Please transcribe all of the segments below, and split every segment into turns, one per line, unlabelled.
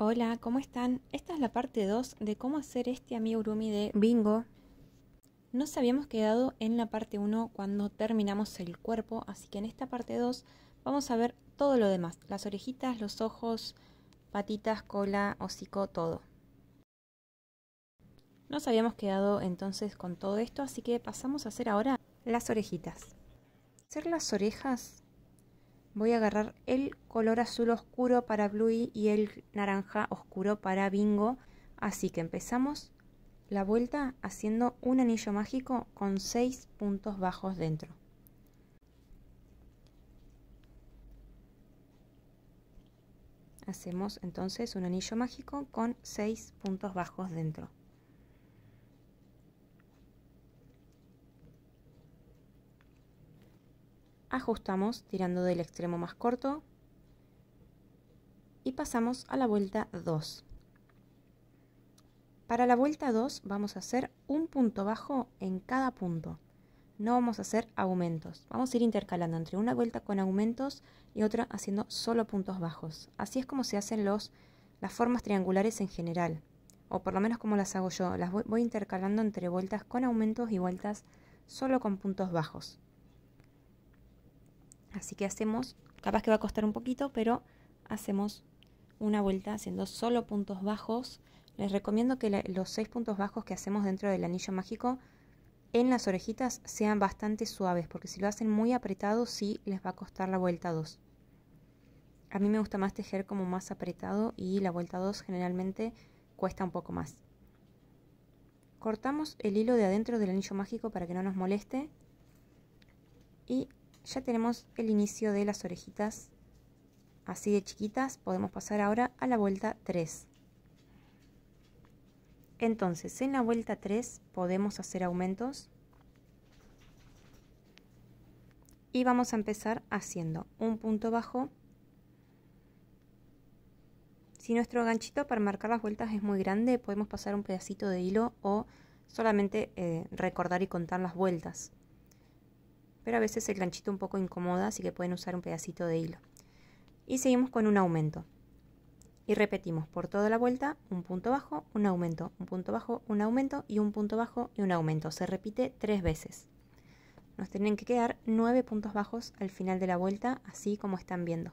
Hola, ¿cómo están? Esta es la parte 2 de cómo hacer este amigurumi de bingo. Nos habíamos quedado en la parte 1 cuando terminamos el cuerpo, así que en esta parte 2 vamos a ver todo lo demás, las orejitas, los ojos, patitas, cola, hocico, todo. Nos habíamos quedado entonces con todo esto, así que pasamos a hacer ahora las orejitas. Hacer las orejas Voy a agarrar el color azul oscuro para Bluey y el naranja oscuro para Bingo. Así que empezamos la vuelta haciendo un anillo mágico con 6 puntos bajos dentro. Hacemos entonces un anillo mágico con 6 puntos bajos dentro. ajustamos tirando del extremo más corto y pasamos a la vuelta 2. Para la vuelta 2 vamos a hacer un punto bajo en cada punto. No vamos a hacer aumentos. Vamos a ir intercalando entre una vuelta con aumentos y otra haciendo solo puntos bajos. Así es como se hacen los, las formas triangulares en general. O por lo menos como las hago yo. Las voy, voy intercalando entre vueltas con aumentos y vueltas solo con puntos bajos. Así que hacemos, capaz que va a costar un poquito, pero hacemos una vuelta haciendo solo puntos bajos. Les recomiendo que los seis puntos bajos que hacemos dentro del anillo mágico en las orejitas sean bastante suaves, porque si lo hacen muy apretado sí les va a costar la vuelta 2. A mí me gusta más tejer como más apretado y la vuelta 2 generalmente cuesta un poco más. Cortamos el hilo de adentro del anillo mágico para que no nos moleste y ya tenemos el inicio de las orejitas así de chiquitas. Podemos pasar ahora a la vuelta 3. Entonces, en la vuelta 3 podemos hacer aumentos. Y vamos a empezar haciendo un punto bajo. Si nuestro ganchito para marcar las vueltas es muy grande, podemos pasar un pedacito de hilo o solamente eh, recordar y contar las vueltas pero a veces el ganchito un poco incomoda, así que pueden usar un pedacito de hilo. Y seguimos con un aumento. Y repetimos por toda la vuelta, un punto bajo, un aumento, un punto bajo, un aumento y un punto bajo y un aumento. Se repite tres veces. Nos tienen que quedar nueve puntos bajos al final de la vuelta, así como están viendo.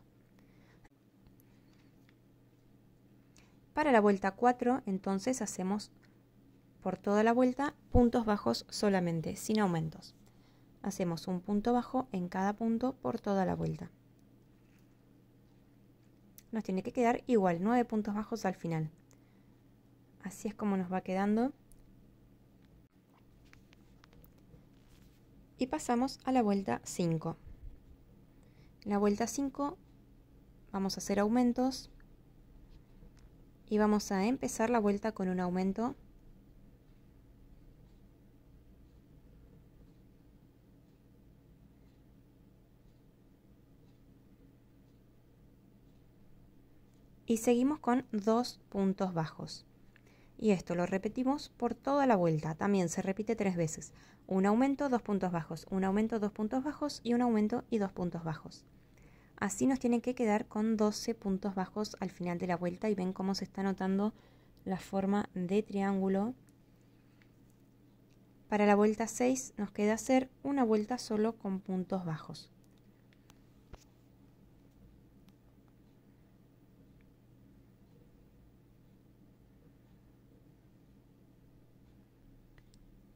Para la vuelta 4, entonces hacemos por toda la vuelta puntos bajos solamente, sin aumentos. Hacemos un punto bajo en cada punto por toda la vuelta. Nos tiene que quedar igual, 9 puntos bajos al final. Así es como nos va quedando. Y pasamos a la vuelta 5. La vuelta 5 vamos a hacer aumentos y vamos a empezar la vuelta con un aumento y seguimos con dos puntos bajos. Y esto lo repetimos por toda la vuelta, también se repite tres veces. Un aumento, dos puntos bajos, un aumento, dos puntos bajos y un aumento y dos puntos bajos. Así nos tienen que quedar con 12 puntos bajos al final de la vuelta y ven cómo se está notando la forma de triángulo. Para la vuelta 6 nos queda hacer una vuelta solo con puntos bajos.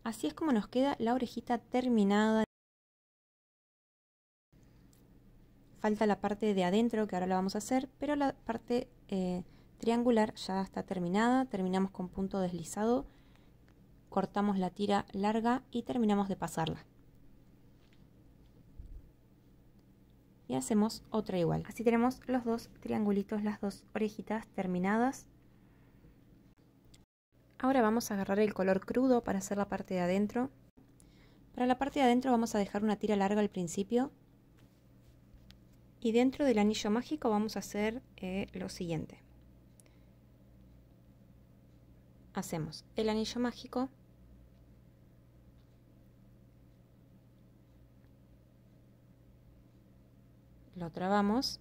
Así es como nos queda la orejita terminada. Falta la parte de adentro que ahora la vamos a hacer, pero la parte eh, triangular ya está terminada. Terminamos con punto deslizado, cortamos la tira larga y terminamos de pasarla. Y hacemos otra igual. Así tenemos los dos triangulitos, las dos orejitas terminadas. Ahora vamos a agarrar el color crudo para hacer la parte de adentro. Para la parte de adentro vamos a dejar una tira larga al principio. Y dentro del anillo mágico vamos a hacer eh, lo siguiente. Hacemos el anillo mágico. Lo trabamos.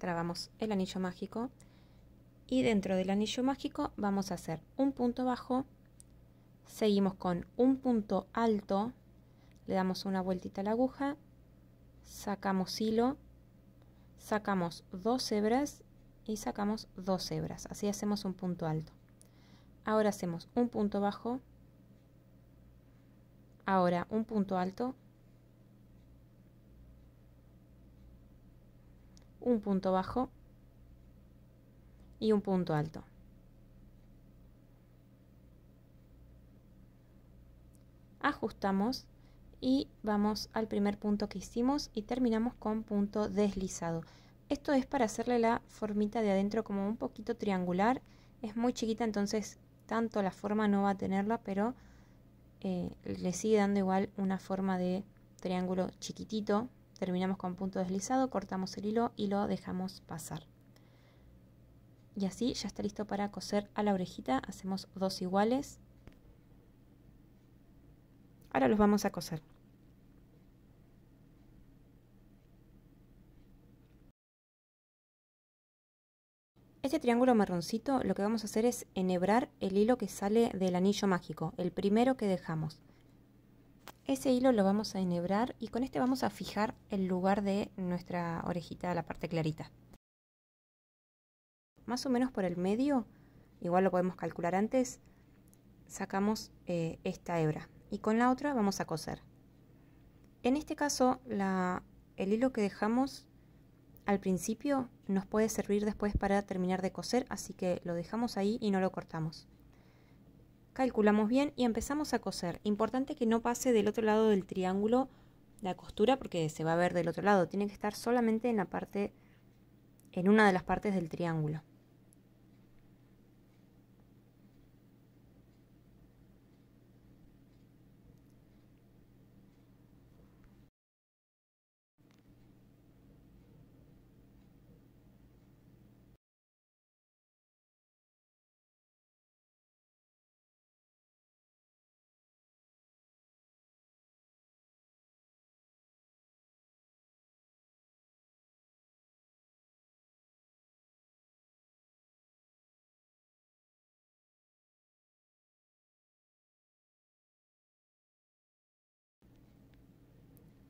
Trabamos el anillo mágico y dentro del anillo mágico vamos a hacer un punto bajo, seguimos con un punto alto, le damos una vueltita a la aguja, sacamos hilo, sacamos dos hebras y sacamos dos hebras, así hacemos un punto alto. Ahora hacemos un punto bajo, ahora un punto alto, un punto bajo, y un punto alto. Ajustamos y vamos al primer punto que hicimos y terminamos con punto deslizado. Esto es para hacerle la formita de adentro como un poquito triangular. Es muy chiquita, entonces tanto la forma no va a tenerla, pero eh, le sigue dando igual una forma de triángulo chiquitito. Terminamos con punto deslizado, cortamos el hilo y lo dejamos pasar y así ya está listo para coser a la orejita. Hacemos dos iguales. Ahora los vamos a coser. Este triángulo marroncito lo que vamos a hacer es enhebrar el hilo que sale del anillo mágico, el primero que dejamos. Ese hilo lo vamos a enhebrar y con este vamos a fijar el lugar de nuestra orejita, la parte clarita más o menos por el medio, igual lo podemos calcular antes, sacamos eh, esta hebra y con la otra vamos a coser. En este caso, la, el hilo que dejamos al principio nos puede servir después para terminar de coser, así que lo dejamos ahí y no lo cortamos. Calculamos bien y empezamos a coser. Importante que no pase del otro lado del triángulo la costura porque se va a ver del otro lado. Tiene que estar solamente en la parte, en una de las partes del triángulo.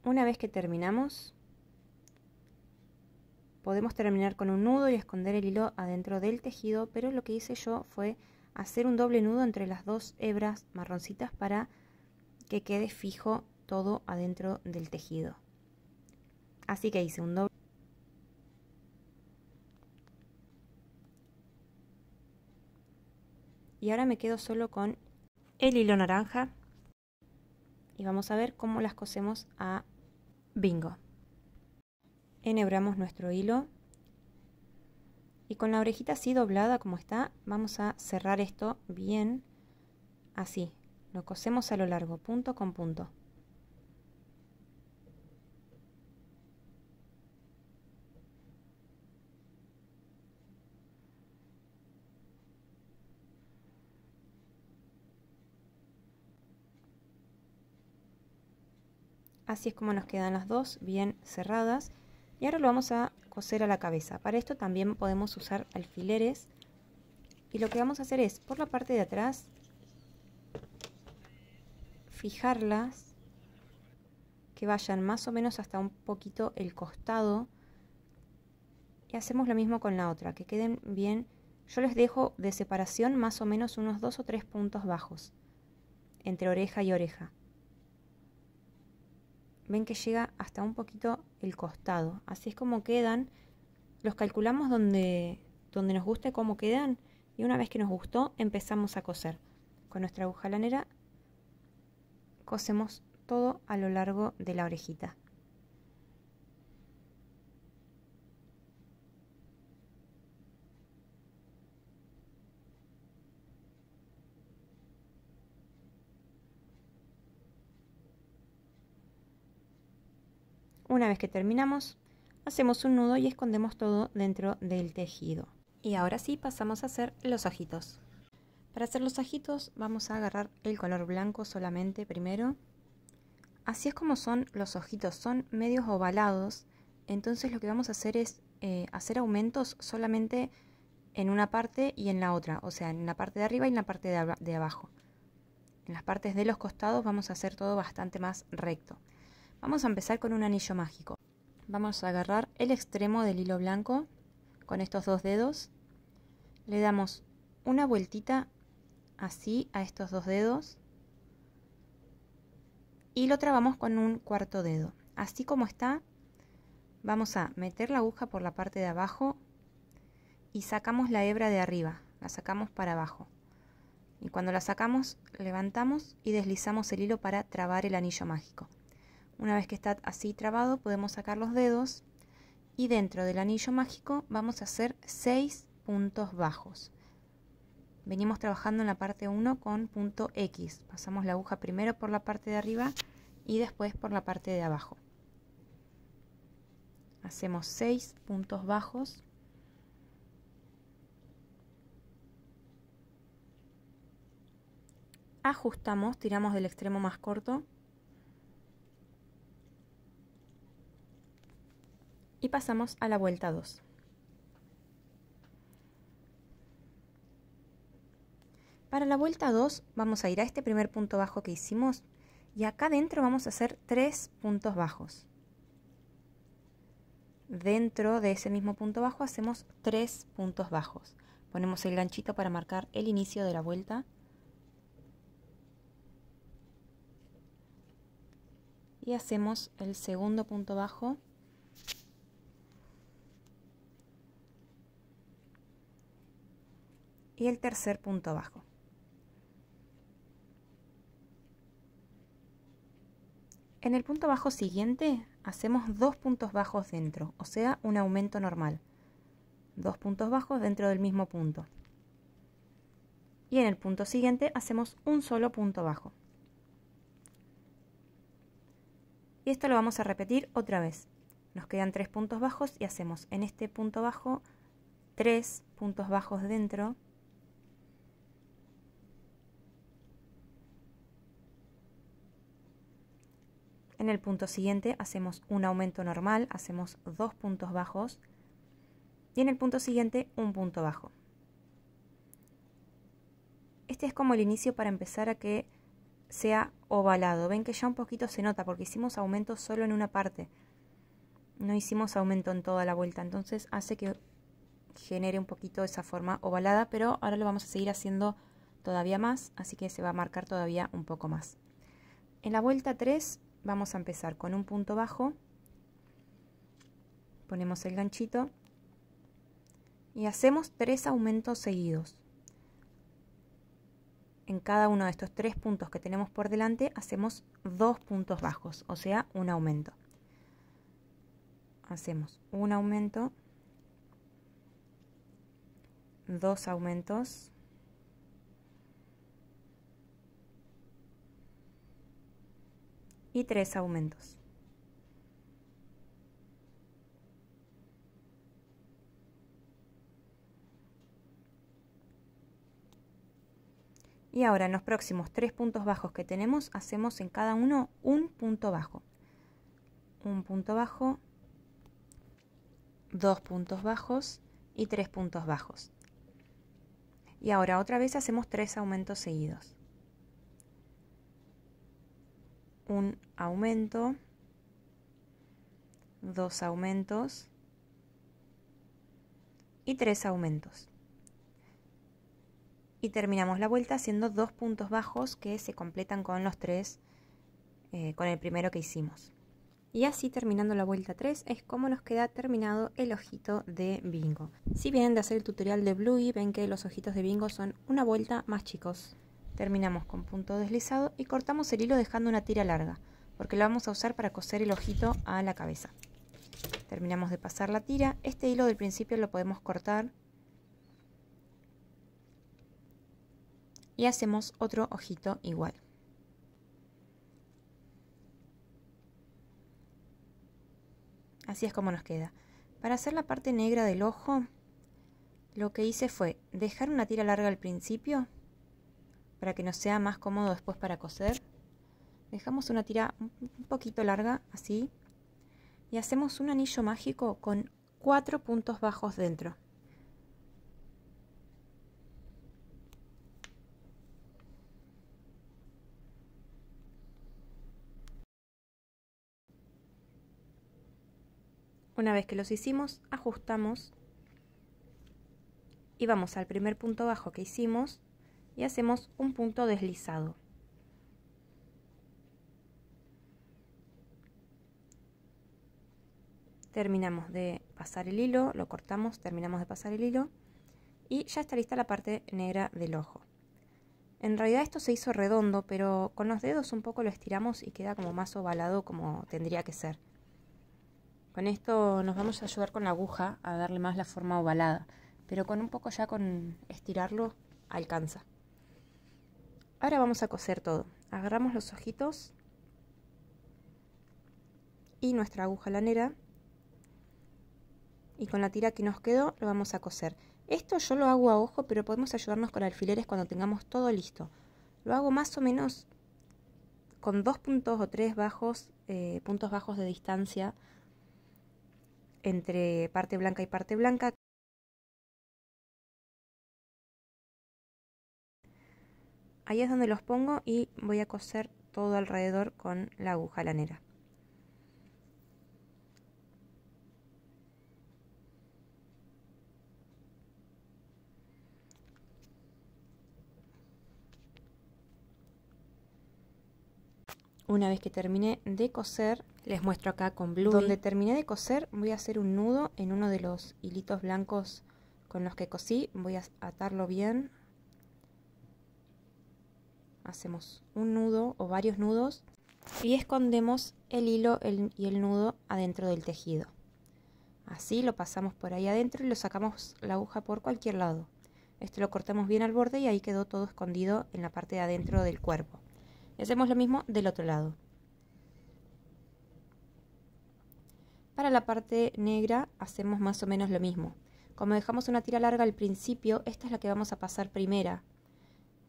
Una vez que terminamos, podemos
terminar con un nudo y esconder el hilo adentro del tejido, pero lo que hice yo fue hacer un doble nudo entre las dos hebras marroncitas para que quede fijo todo adentro del tejido. Así que hice un doble y ahora me quedo solo con el hilo naranja y vamos a ver cómo las cosemos a Bingo. Enhebramos nuestro hilo y con la orejita así doblada como está, vamos a cerrar esto bien así. Lo cosemos a lo largo, punto con punto. Así es como nos quedan las dos bien cerradas. Y ahora lo vamos a coser a la cabeza. Para esto también podemos usar alfileres. Y lo que vamos a hacer es, por la parte de atrás, fijarlas que vayan más o menos hasta un poquito el costado. Y hacemos lo mismo con la otra, que queden bien. Yo les dejo de separación más o menos unos dos o tres puntos bajos, entre oreja y oreja ven que llega hasta un poquito el costado. Así es como quedan. Los calculamos donde, donde nos guste cómo quedan. Y una vez que nos gustó, empezamos a coser. Con nuestra aguja lanera cosemos todo a lo largo de la orejita. Una vez que terminamos, hacemos un nudo y escondemos todo dentro del tejido. Y ahora sí pasamos a hacer los ojitos. Para hacer los ojitos vamos a agarrar el color blanco solamente primero. Así es como son los ojitos, son medios ovalados. Entonces lo que vamos a hacer es eh, hacer aumentos solamente en una parte y en la otra, o sea, en la parte de arriba y en la parte de abajo. En las partes de los costados vamos a hacer todo bastante más recto. Vamos a empezar con un anillo mágico. Vamos a agarrar el extremo del hilo blanco con estos dos dedos. Le damos una vueltita así a estos dos dedos y lo trabamos con un cuarto dedo. Así como está, vamos a meter la aguja por la parte de abajo y sacamos la hebra de arriba, la sacamos para abajo. Y cuando la sacamos, levantamos y deslizamos el hilo para trabar el anillo mágico. Una vez que está así trabado, podemos sacar los dedos y dentro del anillo mágico vamos a hacer 6 puntos bajos. Venimos trabajando en la parte 1 con punto X. Pasamos la aguja primero por la parte de arriba y después por la parte de abajo. Hacemos 6 puntos bajos. Ajustamos, tiramos del extremo más corto y pasamos a la vuelta 2. Para la vuelta 2 vamos a ir a este primer punto bajo que hicimos y acá dentro vamos a hacer tres puntos bajos. Dentro de ese mismo punto bajo hacemos tres puntos bajos. Ponemos el ganchito para marcar el inicio de la vuelta. Y hacemos el segundo punto bajo y el tercer punto bajo. En el punto bajo siguiente hacemos dos puntos bajos dentro, o sea, un aumento normal. Dos puntos bajos dentro del mismo punto. Y en el punto siguiente hacemos un solo punto bajo. Y esto lo vamos a repetir otra vez. Nos quedan tres puntos bajos y hacemos en este punto bajo tres puntos bajos dentro En el punto siguiente hacemos un aumento normal, hacemos dos puntos bajos y en el punto siguiente un punto bajo. Este es como el inicio para empezar a que sea ovalado. Ven que ya un poquito se nota porque hicimos aumento solo en una parte. No hicimos aumento en toda la vuelta, entonces hace que genere un poquito esa forma ovalada, pero ahora lo vamos a seguir haciendo todavía más, así que se va a marcar todavía un poco más. En la vuelta 3 vamos a empezar con un punto bajo, ponemos el ganchito y hacemos tres aumentos seguidos. En cada uno de estos tres puntos que tenemos por delante hacemos dos puntos bajos, o sea, un aumento. Hacemos un aumento, dos aumentos, y tres
aumentos.
Y ahora en los próximos tres puntos bajos que tenemos hacemos en cada uno un punto bajo. Un punto bajo, dos puntos bajos y tres puntos bajos. Y ahora otra vez hacemos tres aumentos seguidos. un aumento, dos aumentos y tres aumentos. Y terminamos la vuelta haciendo dos puntos bajos que se completan con los tres, eh, con el primero que hicimos. Y así terminando la vuelta 3 es como nos queda terminado el ojito de bingo. Si vienen de hacer el tutorial de Bluey ven que los ojitos de bingo son una vuelta más chicos. Terminamos con punto deslizado y cortamos el hilo dejando una tira larga, porque la vamos a usar para coser el ojito a la cabeza. Terminamos de pasar la tira, este hilo del principio lo podemos cortar y hacemos otro ojito igual. Así es como nos queda. Para hacer la parte negra del ojo, lo que hice fue dejar una tira larga al principio para que nos sea más cómodo después para coser. Dejamos una tira un poquito larga, así, y hacemos un anillo mágico con cuatro puntos bajos dentro. Una vez que los hicimos, ajustamos y vamos al primer punto bajo que hicimos y hacemos un punto deslizado. Terminamos de pasar el hilo, lo cortamos, terminamos de pasar el hilo y ya está lista la parte negra del ojo. En realidad esto se hizo redondo, pero con los dedos un poco lo estiramos y queda como más ovalado como tendría que ser. Con esto nos vamos a ayudar con la aguja a darle más la forma ovalada, pero con un poco ya con estirarlo alcanza. Ahora vamos a coser todo. Agarramos los ojitos y nuestra aguja lanera y con la tira que nos quedó lo vamos a coser. Esto yo lo hago a ojo, pero podemos ayudarnos con alfileres cuando tengamos todo listo. Lo hago más o menos con dos puntos o tres bajos,
eh, puntos bajos de distancia entre parte blanca y parte blanca. Ahí es donde los pongo y voy a coser todo alrededor con la aguja lanera.
Una vez que terminé de coser, les muestro acá con blue. Donde terminé de coser, voy a hacer un nudo en uno de los hilitos blancos con los que cosí. Voy a atarlo bien hacemos un nudo o varios nudos y escondemos el hilo y el nudo adentro del tejido. Así lo pasamos por ahí adentro y lo sacamos la aguja por cualquier lado. Esto lo cortamos bien al borde y ahí quedó todo escondido en la parte de adentro del cuerpo. hacemos lo mismo del otro lado. Para la parte negra hacemos más o menos lo mismo. Como dejamos una tira larga al principio, esta es la que vamos a pasar primera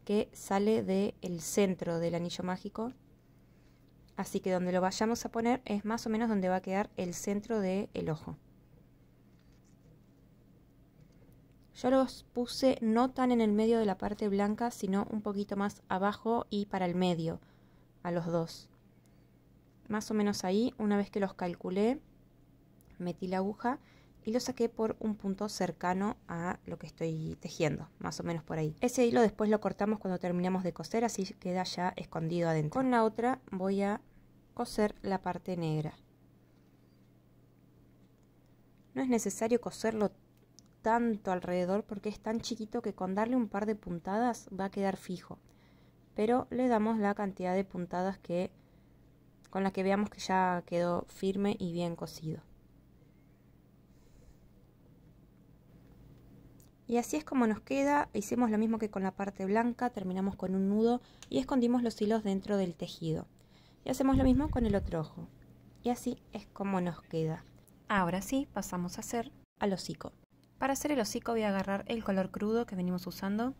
que sale del el centro del anillo mágico. Así que donde lo vayamos a poner es más o menos donde va a quedar el centro del el ojo. Yo los puse no tan en el medio de la parte blanca, sino un poquito más abajo y para el medio, a los dos. Más o menos ahí, una vez que los calculé, metí la aguja y lo saqué por un punto cercano a lo que estoy tejiendo, más o menos por ahí. Ese hilo después lo cortamos cuando terminamos de coser, así queda ya escondido adentro. Con la otra voy a coser la parte negra. No es necesario coserlo tanto alrededor porque es tan chiquito que con darle un par de puntadas va a quedar fijo. Pero le damos la cantidad de puntadas que con las que veamos que ya quedó firme y bien cosido. Y así es como nos queda, hicimos lo mismo que con la parte blanca, terminamos con un nudo y escondimos los hilos dentro del tejido. Y hacemos lo mismo con el otro ojo. Y así es como nos queda. Ahora sí, pasamos a hacer al hocico. Para hacer el hocico voy a agarrar el color crudo que venimos usando.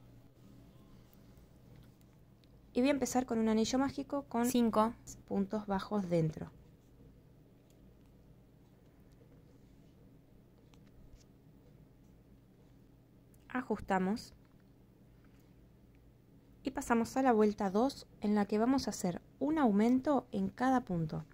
Y voy a empezar con un anillo mágico con 5 puntos bajos dentro. ajustamos y
pasamos a la vuelta 2 en la que vamos a hacer un aumento en cada punto.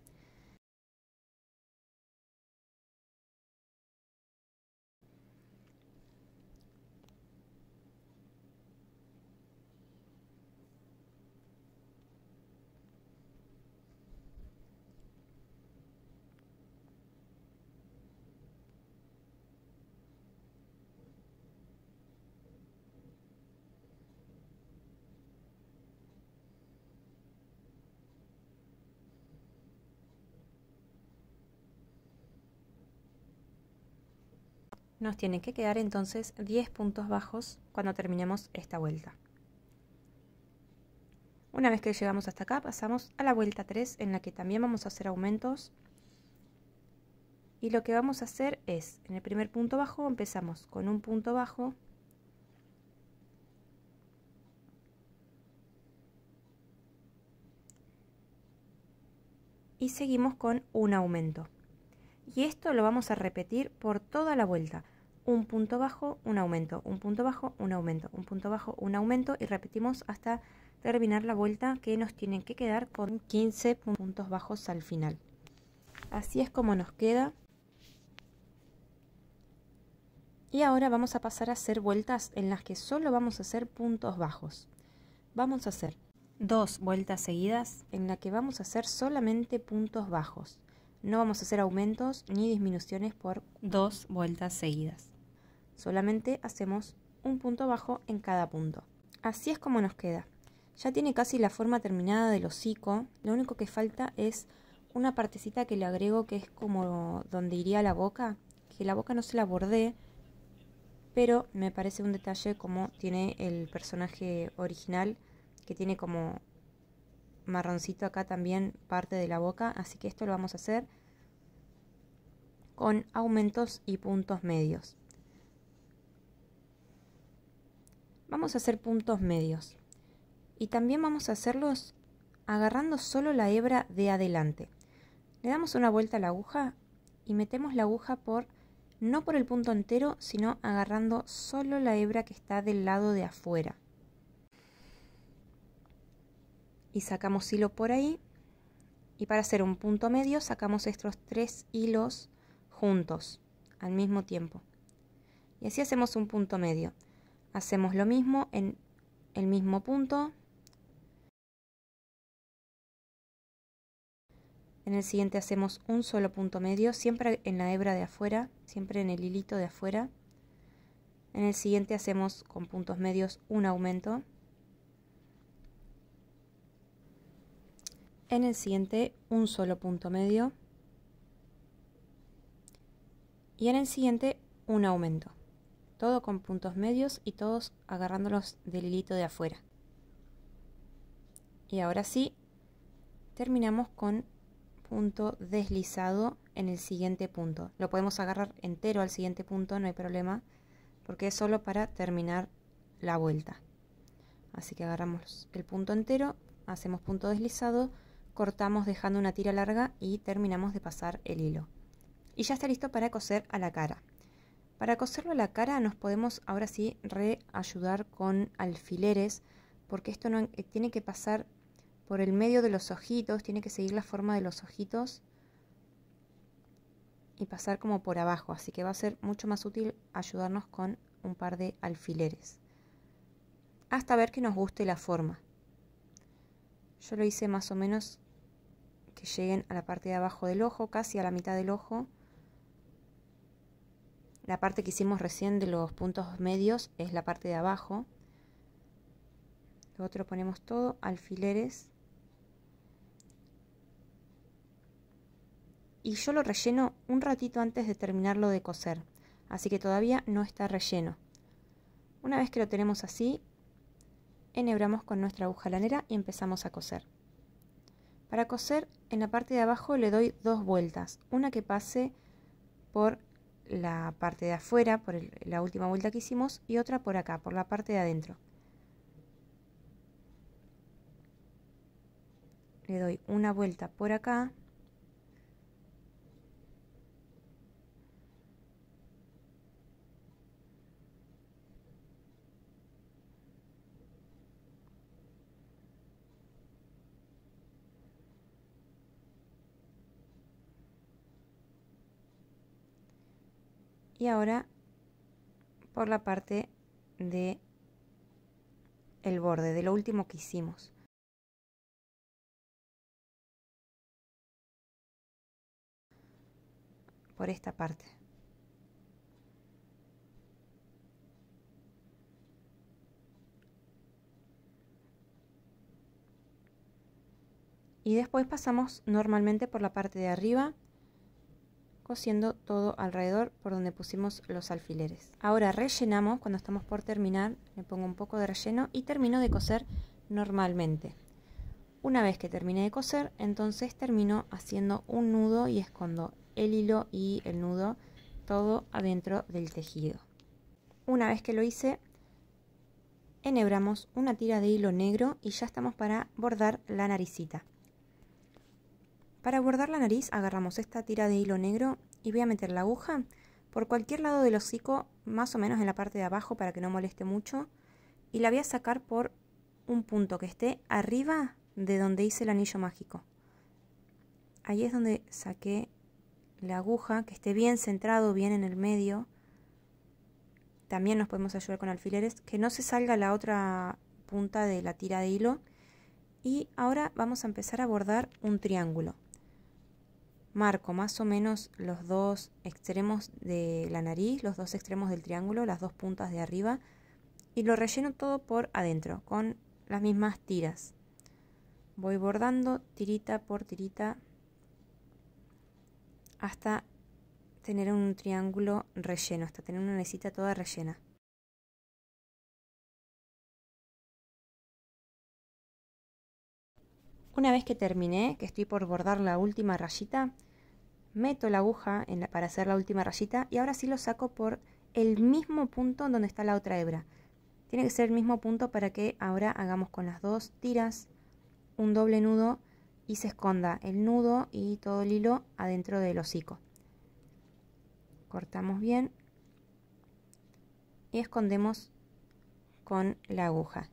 Nos tienen que quedar entonces 10 puntos bajos cuando terminemos esta vuelta. Una vez que llegamos hasta acá, pasamos a la vuelta 3 en la que también vamos a hacer aumentos. Y lo que vamos a hacer es, en el primer punto bajo empezamos con un punto bajo. Y seguimos con un aumento. Y esto lo vamos a repetir por toda la vuelta un punto bajo, un aumento, un punto bajo, un aumento, un punto bajo, un aumento y repetimos hasta terminar la vuelta que nos tienen que quedar con 15 puntos bajos al final. Así es como nos queda. Y ahora vamos a pasar a hacer vueltas en las que solo vamos a hacer puntos bajos. Vamos a hacer dos vueltas seguidas en las que vamos a hacer solamente puntos bajos. No vamos a hacer aumentos ni disminuciones por dos vueltas seguidas. Solamente hacemos un punto bajo en cada punto. Así es como nos queda. Ya tiene casi la forma terminada del hocico, lo único que falta es una partecita que le agrego que es como donde iría la boca, que la boca no se la borde pero me parece un detalle como tiene el personaje original, que tiene como marroncito acá también parte de la boca, así que esto lo vamos a hacer con aumentos y puntos medios. Vamos a hacer puntos medios. Y también vamos a hacerlos agarrando solo la hebra de adelante. Le damos una vuelta a la aguja y metemos la aguja por no por el punto entero, sino agarrando solo la hebra que está del lado de afuera. Y sacamos hilo por ahí. Y para hacer un punto medio sacamos estos tres hilos juntos al mismo tiempo.
Y así hacemos un punto medio. Hacemos lo mismo en el mismo punto. En el siguiente hacemos un solo punto medio, siempre en la hebra de afuera, siempre en el hilito de afuera.
En el siguiente hacemos con puntos medios un aumento. En el siguiente un solo punto medio. Y en el siguiente un aumento todo con puntos medios y todos agarrándolos del hilito de afuera. Y ahora sí, terminamos con punto deslizado en el siguiente punto. Lo podemos agarrar entero al siguiente punto, no hay problema, porque es solo para terminar la vuelta. Así que agarramos el punto entero, hacemos punto deslizado, cortamos dejando una tira larga y terminamos de pasar el hilo. Y ya está listo para coser a la cara. Para coserlo a la cara nos podemos ahora sí reayudar con alfileres porque esto no, eh, tiene que pasar por el medio de los ojitos, tiene que seguir la forma de los ojitos y pasar como por abajo, así que va a ser mucho más útil ayudarnos con un par de alfileres hasta ver que nos guste la forma. Yo lo hice más o menos que lleguen a la parte de abajo del ojo, casi a la mitad del ojo. La parte que hicimos recién de los puntos medios es la parte de abajo. Lo otro ponemos todo, alfileres. Y yo lo relleno un ratito antes de terminarlo de coser. Así que todavía no está relleno. Una vez que lo tenemos así, enhebramos con nuestra aguja lanera y empezamos a coser. Para coser, en la parte de abajo le doy dos vueltas. Una que pase por la parte de afuera, por la última vuelta que hicimos, y otra por acá, por la parte de adentro. Le doy una vuelta por acá y ahora
por la parte de el borde, de lo último que hicimos. Por esta parte.
Y después pasamos normalmente por la parte de arriba cosiendo todo alrededor por donde pusimos los alfileres. Ahora rellenamos, cuando estamos por terminar, le pongo un poco de relleno y termino de coser normalmente. Una vez que termine de coser, entonces termino haciendo un nudo y escondo el hilo y el nudo todo adentro del tejido. Una vez que lo hice, enhebramos una tira de hilo negro y ya estamos para bordar la naricita. Para bordar la nariz agarramos esta tira de hilo negro y voy a meter la aguja por cualquier lado del hocico, más o menos en la parte de abajo para que no moleste mucho, y la voy a sacar por un punto que esté arriba de donde hice el anillo mágico. Ahí es donde saqué la aguja, que esté bien centrado, bien en el medio. También nos podemos ayudar con alfileres, que no se salga la otra punta de la tira de hilo. Y ahora vamos a empezar a bordar un triángulo marco más o menos los dos extremos de la nariz, los dos extremos del triángulo, las dos puntas de arriba y lo relleno todo por adentro con las mismas tiras. Voy bordando tirita por tirita
hasta tener un triángulo relleno, hasta tener una mesita toda rellena. Una vez que terminé, que estoy por bordar la última rayita,
meto la aguja para hacer la última rayita y ahora sí lo saco por el mismo punto donde está la otra hebra. Tiene que ser el mismo punto para que ahora hagamos con las dos tiras un doble nudo y se esconda el nudo y todo el hilo adentro del hocico. Cortamos bien
y escondemos con la aguja.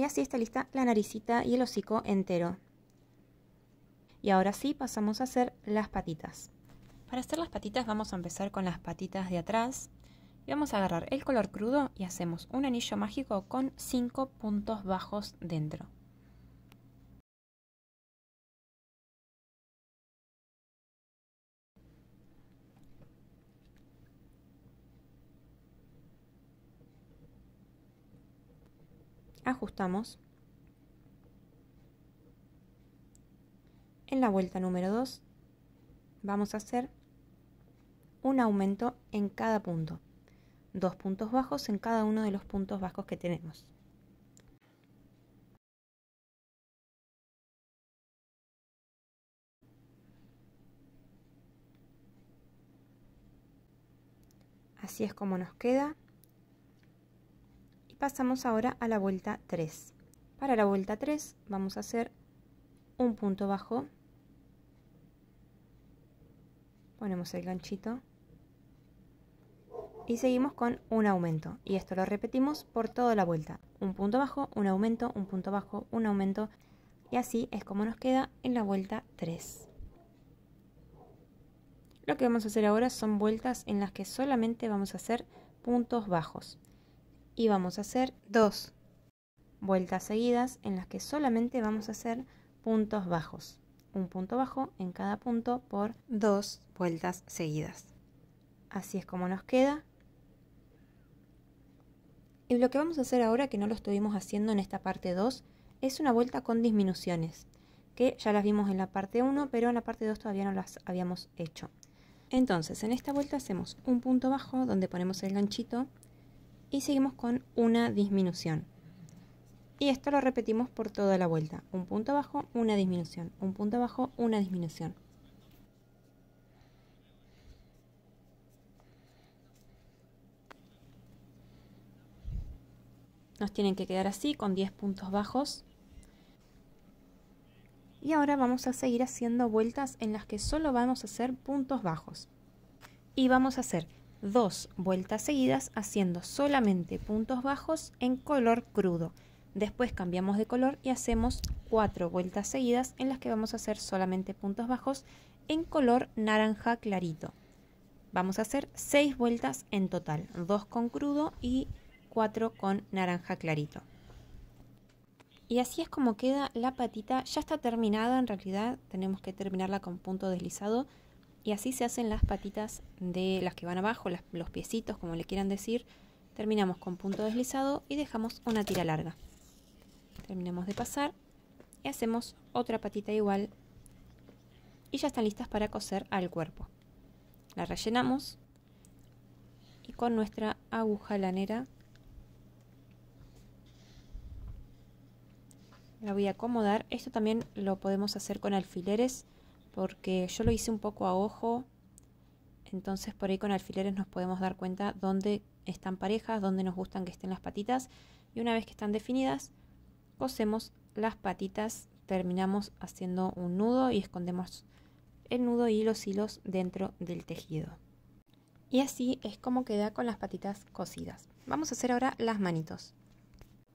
Y así está lista la naricita y el hocico entero.
Y ahora sí pasamos a hacer las patitas. Para hacer las patitas vamos a empezar con las patitas de atrás. Y vamos a agarrar el color crudo y hacemos un anillo mágico con
5 puntos bajos dentro.
ajustamos. En la vuelta número 2 vamos a hacer un aumento
en cada punto. Dos puntos bajos en cada uno de los puntos bajos que tenemos.
Así es como nos queda pasamos ahora a la vuelta 3. Para la vuelta 3 vamos a hacer un punto bajo, ponemos el ganchito y seguimos con un aumento. Y esto lo repetimos por toda la vuelta. Un punto bajo, un aumento, un punto bajo, un aumento. Y así es como nos queda en la vuelta 3. Lo que vamos a hacer ahora son vueltas en las que solamente vamos a hacer puntos bajos y vamos a hacer dos vueltas seguidas en las que solamente vamos a hacer puntos bajos. Un punto bajo en cada punto por dos vueltas seguidas. Así es como nos queda. Y lo que vamos a hacer ahora, que no lo estuvimos haciendo en esta parte 2, es una vuelta con disminuciones, que ya las vimos en la parte 1, pero en la parte 2 todavía no las habíamos hecho. Entonces, en esta vuelta hacemos un punto bajo donde ponemos el ganchito y seguimos con una disminución. Y esto lo repetimos por toda la vuelta. Un punto bajo una disminución. Un punto bajo una disminución. Nos tienen que quedar así con 10 puntos bajos. Y ahora vamos a seguir haciendo vueltas en las que solo vamos a hacer puntos bajos. Y vamos a hacer dos vueltas seguidas haciendo solamente puntos bajos en color crudo. Después cambiamos de color y hacemos cuatro vueltas seguidas en las que vamos a hacer solamente puntos bajos en color naranja clarito. Vamos a hacer seis vueltas en total, dos con crudo y cuatro con naranja clarito. Y así es como queda la patita, ya está terminada en realidad, tenemos que terminarla con punto deslizado y así se hacen las patitas de las que van abajo, los piecitos, como le quieran decir. Terminamos con punto deslizado y dejamos una tira larga. Terminamos de pasar y hacemos otra patita igual. Y ya están listas para coser al cuerpo. La rellenamos y con nuestra aguja lanera la voy a acomodar. Esto también lo podemos hacer con alfileres porque yo lo hice un poco a ojo, entonces por ahí con alfileres nos podemos dar cuenta dónde están parejas, dónde nos gustan que estén las patitas y una vez que están definidas, cosemos las patitas, terminamos haciendo un nudo y escondemos el nudo y los hilos dentro del tejido. Y así es como queda con las patitas cosidas. Vamos a hacer ahora las manitos.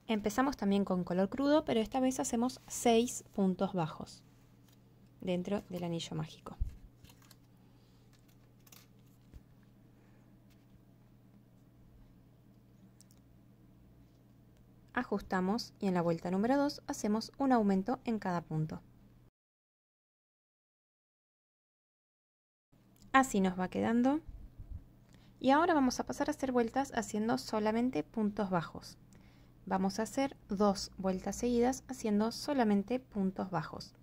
Empezamos también con color crudo, pero esta vez hacemos 6 puntos bajos dentro del anillo mágico.
Ajustamos y en la vuelta número 2 hacemos un aumento en cada punto. Así nos va quedando.
Y ahora vamos a pasar a hacer vueltas haciendo solamente puntos bajos. Vamos a hacer
dos vueltas seguidas haciendo solamente puntos bajos.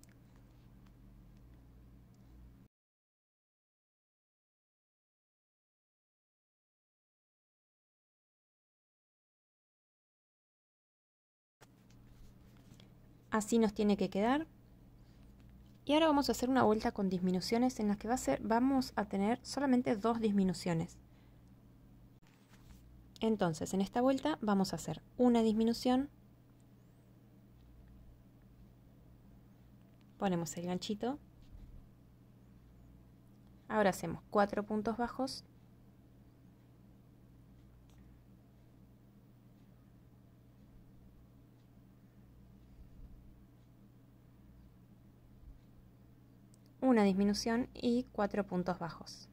así nos tiene que quedar. Y ahora vamos
a hacer una vuelta con disminuciones en las que va a ser, vamos a tener solamente dos disminuciones. Entonces, en esta vuelta vamos a hacer una disminución. Ponemos el ganchito. Ahora hacemos cuatro puntos bajos
una disminución y cuatro puntos bajos.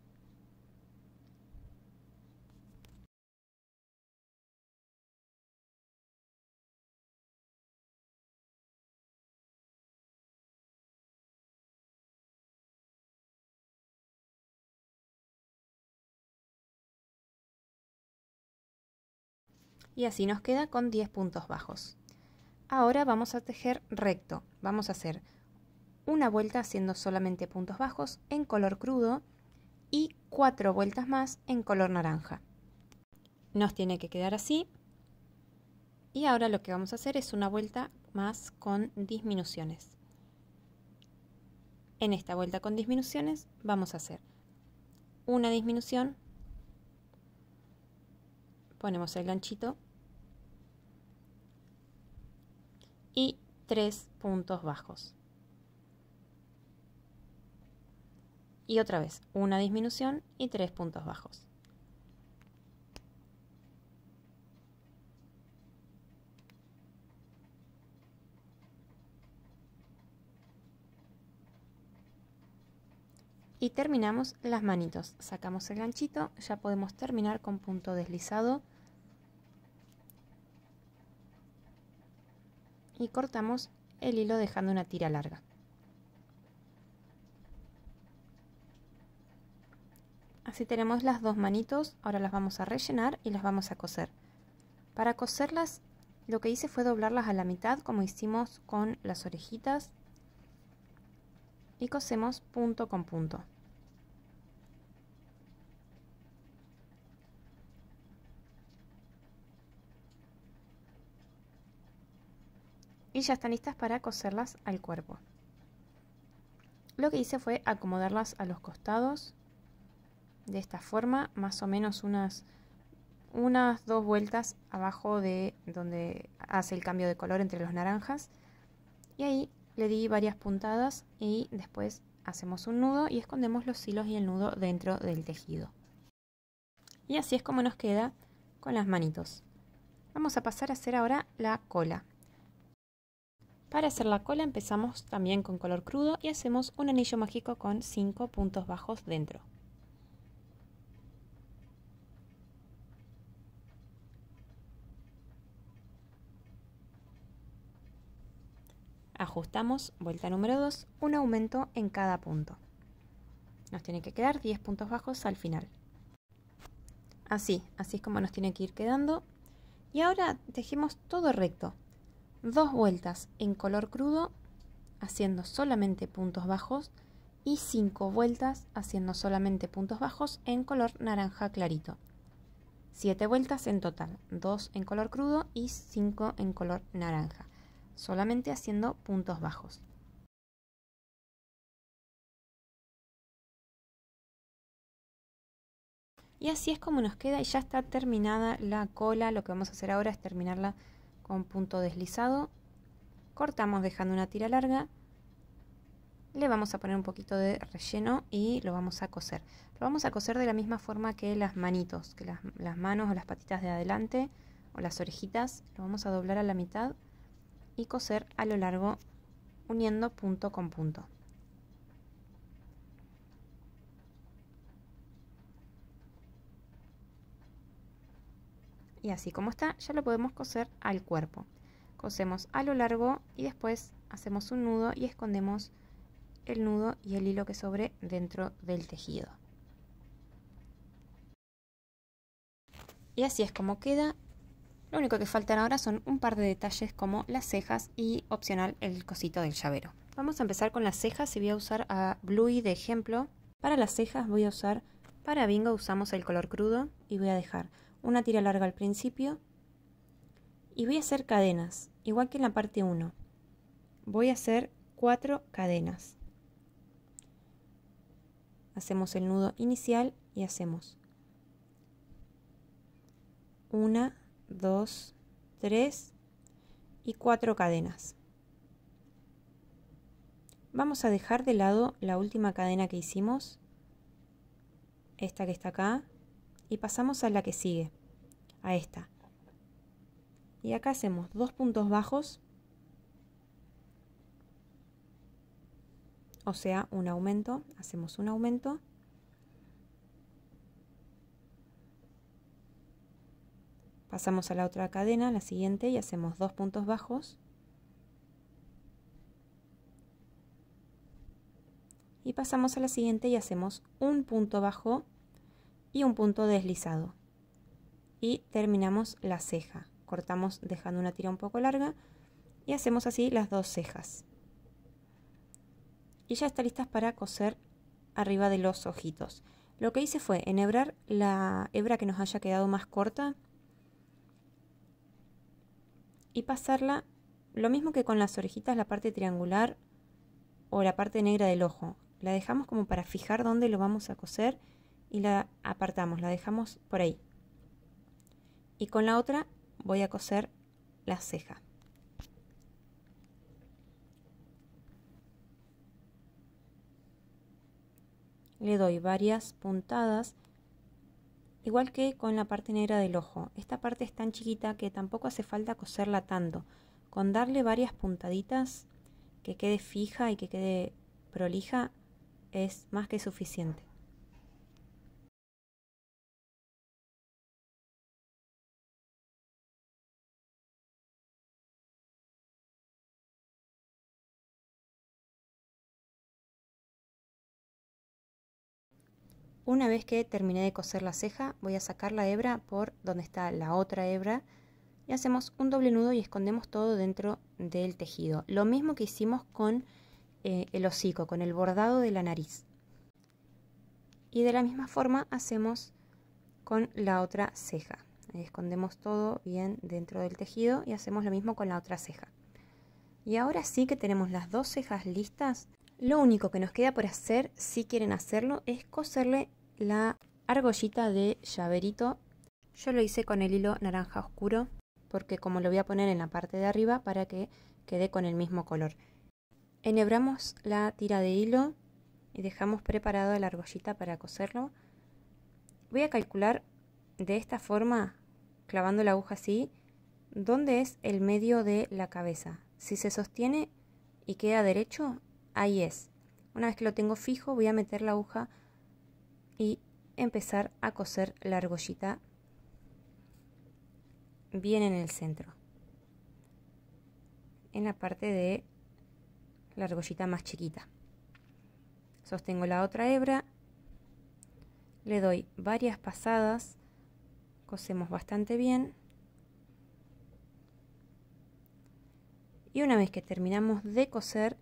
y así nos queda con 10 puntos bajos.
Ahora vamos a tejer recto. Vamos a hacer una vuelta haciendo solamente puntos bajos en color crudo y cuatro vueltas más en color naranja. Nos tiene que quedar así. Y ahora lo que vamos a hacer es una vuelta más con disminuciones. En esta vuelta con disminuciones vamos a hacer una disminución, ponemos el ganchito y tres puntos bajos. Y otra vez, una disminución y tres puntos bajos. Y terminamos las manitos. Sacamos el ganchito, ya podemos terminar con punto deslizado. Y cortamos el hilo dejando una tira larga. Así tenemos las dos manitos, ahora las vamos a rellenar y las vamos a coser. Para coserlas lo que hice fue doblarlas a la mitad como hicimos con las orejitas y cosemos punto con punto. Y ya están listas para coserlas al cuerpo. Lo que hice fue acomodarlas a los costados de esta forma, más o menos unas, unas dos vueltas abajo de donde hace el cambio de color entre los naranjas. Y ahí le di varias puntadas y después hacemos un nudo y escondemos los hilos y el nudo dentro del tejido. Y así es como nos queda con las manitos. Vamos a pasar a hacer ahora la cola. Para hacer la cola empezamos también con color crudo y hacemos un anillo mágico con cinco puntos bajos dentro. ajustamos, vuelta número 2, un aumento en cada punto. Nos tiene que quedar 10 puntos bajos al final. Así, así es como nos tiene que ir quedando. Y ahora tejemos todo recto. Dos vueltas en color crudo, haciendo solamente puntos bajos, y cinco vueltas haciendo solamente puntos bajos en color naranja clarito. Siete vueltas en total, dos en color crudo y cinco en color
naranja solamente haciendo puntos bajos. Y así es como nos queda y ya está terminada la cola. Lo que vamos a hacer ahora es terminarla con punto
deslizado. Cortamos dejando una tira larga. Le vamos a poner un poquito de relleno y lo vamos a coser. Lo vamos a coser de la misma forma que las manitos, que las, las manos o las patitas de adelante o las orejitas. Lo vamos a doblar a la mitad y coser a lo largo uniendo punto con punto. Y así como está, ya lo podemos coser al cuerpo. Cosemos a lo largo y después hacemos un nudo y escondemos el nudo y el hilo que sobre dentro del tejido. Y así es como queda lo único que faltan ahora son un par de detalles como las cejas y opcional el cosito del llavero. Vamos a empezar con las cejas y voy a usar a Bluey de ejemplo. Para las cejas voy a usar, para Bingo usamos el color crudo y voy a dejar una tira larga al principio y voy a hacer cadenas, igual que en la parte 1. Voy a hacer 4 cadenas. Hacemos el nudo inicial y hacemos una 2, 3 y 4 cadenas. Vamos a dejar de lado la última cadena que hicimos, esta que está acá, y pasamos a la que sigue, a esta. Y acá hacemos dos puntos bajos, o sea, un aumento, hacemos un aumento Pasamos a la otra cadena, la siguiente, y hacemos dos puntos bajos. Y pasamos a la siguiente y hacemos un punto bajo y un punto deslizado. Y terminamos la ceja. Cortamos dejando una tira un poco larga y hacemos así las dos cejas. Y ya está listas para coser arriba de los ojitos. Lo que hice fue enhebrar la hebra que nos haya quedado más corta y pasarla lo mismo que con las orejitas, la parte triangular o la parte negra del ojo. La dejamos como para fijar dónde lo vamos a coser y la apartamos, la dejamos por ahí. Y con la otra voy a coser la ceja. Le doy varias puntadas Igual que con la parte negra del ojo, esta parte es tan chiquita que tampoco hace falta coserla tanto. Con darle varias puntaditas que quede fija y que quede prolija
es más que suficiente. Una vez que terminé de coser la ceja, voy a
sacar la hebra por donde está la otra hebra y hacemos un doble nudo y escondemos todo dentro del tejido. Lo mismo que hicimos con eh, el hocico, con el bordado de la nariz. Y de la misma forma hacemos con la otra ceja. Escondemos todo bien dentro del tejido y hacemos lo mismo con la otra ceja. Y ahora sí que tenemos las dos cejas listas. Lo único que nos queda por hacer, si quieren hacerlo, es coserle la argollita de llaverito. Yo lo hice con el hilo naranja oscuro porque como lo voy a poner en la parte de arriba para que quede con el mismo color. Enhebramos la tira de hilo y dejamos preparada la argollita para coserlo. Voy a calcular de esta forma, clavando la aguja así, dónde es el medio de la cabeza. Si se sostiene y queda derecho, ahí es. Una vez que lo tengo fijo, voy a meter la aguja y empezar a coser la argollita bien en el centro en la parte de la argollita más chiquita sostengo la otra hebra le doy varias pasadas cosemos bastante bien y una vez que terminamos de coser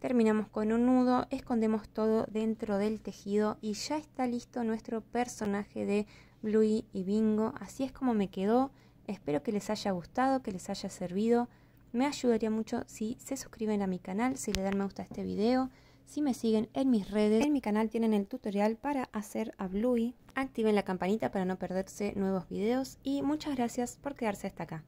Terminamos con un nudo, escondemos todo dentro del tejido y ya está listo nuestro personaje de Bluey y Bingo. Así es como me quedó. Espero que les haya gustado, que les haya servido. Me ayudaría mucho si se suscriben a mi canal, si le dan me gusta a este video, si me siguen en mis redes. En mi canal tienen el tutorial para hacer a Bluey. Activen la campanita
para no perderse nuevos videos y muchas gracias por quedarse hasta acá.